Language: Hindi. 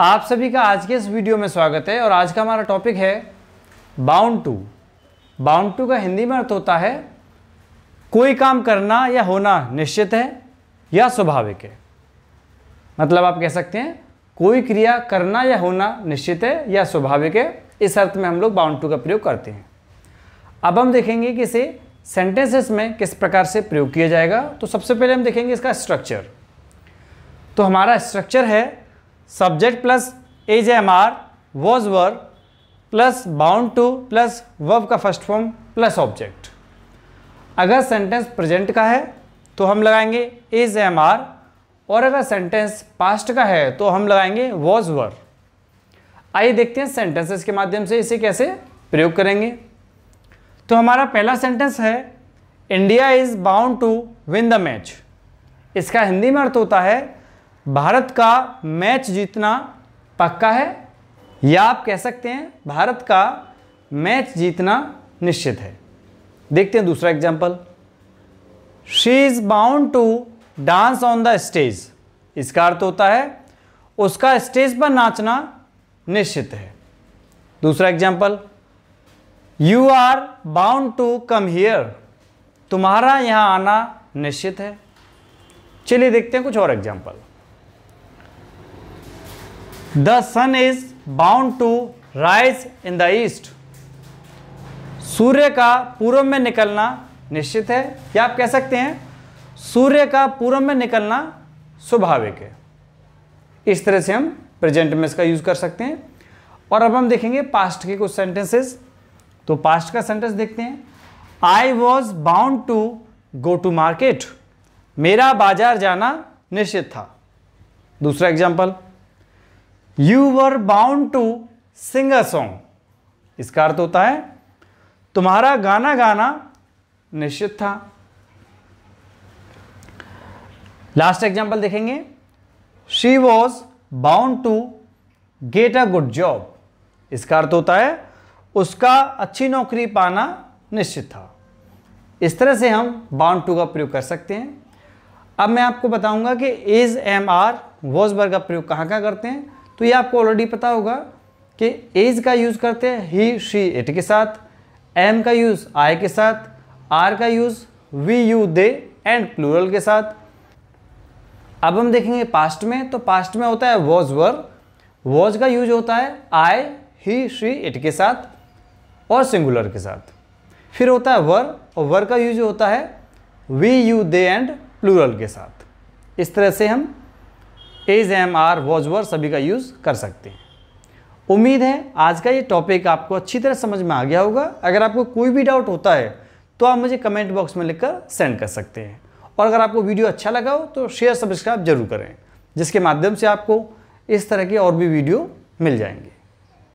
आप सभी का आज के इस वीडियो में स्वागत है और आज का हमारा टॉपिक है बाउंड टू बाउंड टू का हिंदी में अर्थ होता है कोई काम करना या होना निश्चित है या स्वाभाविक है मतलब आप कह सकते हैं कोई क्रिया करना या होना निश्चित है या स्वाभाविक है इस अर्थ में हम लोग बाउंड टू का प्रयोग करते हैं अब हम देखेंगे कि इसे सेंटेंसेस में किस प्रकार से प्रयोग किया जाएगा तो सबसे पहले हम देखेंगे इसका स्ट्रक्चर तो हमारा स्ट्रक्चर है subject plus is am are was were plus bound to plus verb का फर्स्ट फॉर्म प्लस ऑब्जेक्ट अगर सेंटेंस प्रेजेंट का है तो हम लगाएंगे इज एम आर और अगर सेंटेंस पास्ट का है तो हम लगाएंगे वॉज वर आइए देखते हैं सेंटेंसेस के माध्यम से इसे कैसे प्रयोग करेंगे तो हमारा पहला सेंटेंस है India is bound to win the match इसका हिंदी में अर्थ होता है भारत का मैच जीतना पक्का है या आप कह सकते हैं भारत का मैच जीतना निश्चित है देखते हैं दूसरा example she is bound to dance on the stage इसका अर्थ होता है उसका स्टेज पर नाचना निश्चित है दूसरा example you are bound to come here तुम्हारा यहाँ आना निश्चित है चलिए देखते हैं कुछ और example the sun is bound to rise in the east सूर्य का पूर्व में निकलना निश्चित है या आप कह सकते हैं सूर्य का पूर्व में निकलना स्वाभाविक है इस तरह से हम प्रेजेंट में इसका यूज कर सकते हैं और अब हम देखेंगे पास्ट के कुछ सेंटेंसेस तो पास्ट का सेंटेंस देखते हैं I was bound to go to market मेरा बाजार जाना निश्चित था दूसरा example you were bound to sing a song इसका अर्थ होता है तुम्हारा गाना गाना निश्चित था लास्ट एग्जाम्पल देखेंगे she was bound to get a good job इसका अर्थ होता है उसका अच्छी नौकरी पाना निश्चित था इस तरह से हम बाउंड टू का प्रयोग कर सकते हैं अब मैं आपको बताऊंगा कि इज एम आर वॉज वर्ग का प्रयोग कहाँ कहाँ करते हैं तो ये आपको ऑलरेडी पता होगा कि एज का यूज़ करते हैं ही शी इट के साथ एम का यूज़ आई के साथ आर का use we you they and plural के साथ अब हम देखेंगे पास्ट में तो पास्ट में होता है वॉज वर वॉज का यूज होता है आई ही शी इट के साथ और सिंगुलर के साथ फिर होता है वर और वर का यूज होता है we you they and plural के साथ इस तरह से हम is am are was were सभी का यूज़ कर सकते हैं उम्मीद है आज का ये टॉपिक आपको अच्छी तरह समझ में आ गया होगा अगर आपको कोई भी डाउट होता है तो आप मुझे कमेंट बॉक्स में लिखकर सेंड कर सकते हैं और अगर आपको वीडियो अच्छा लगा हो तो शेयर सब्सक्राइब जरूर करें जिसके माध्यम से आपको इस तरह के और भी वीडियो मिल जाएंगे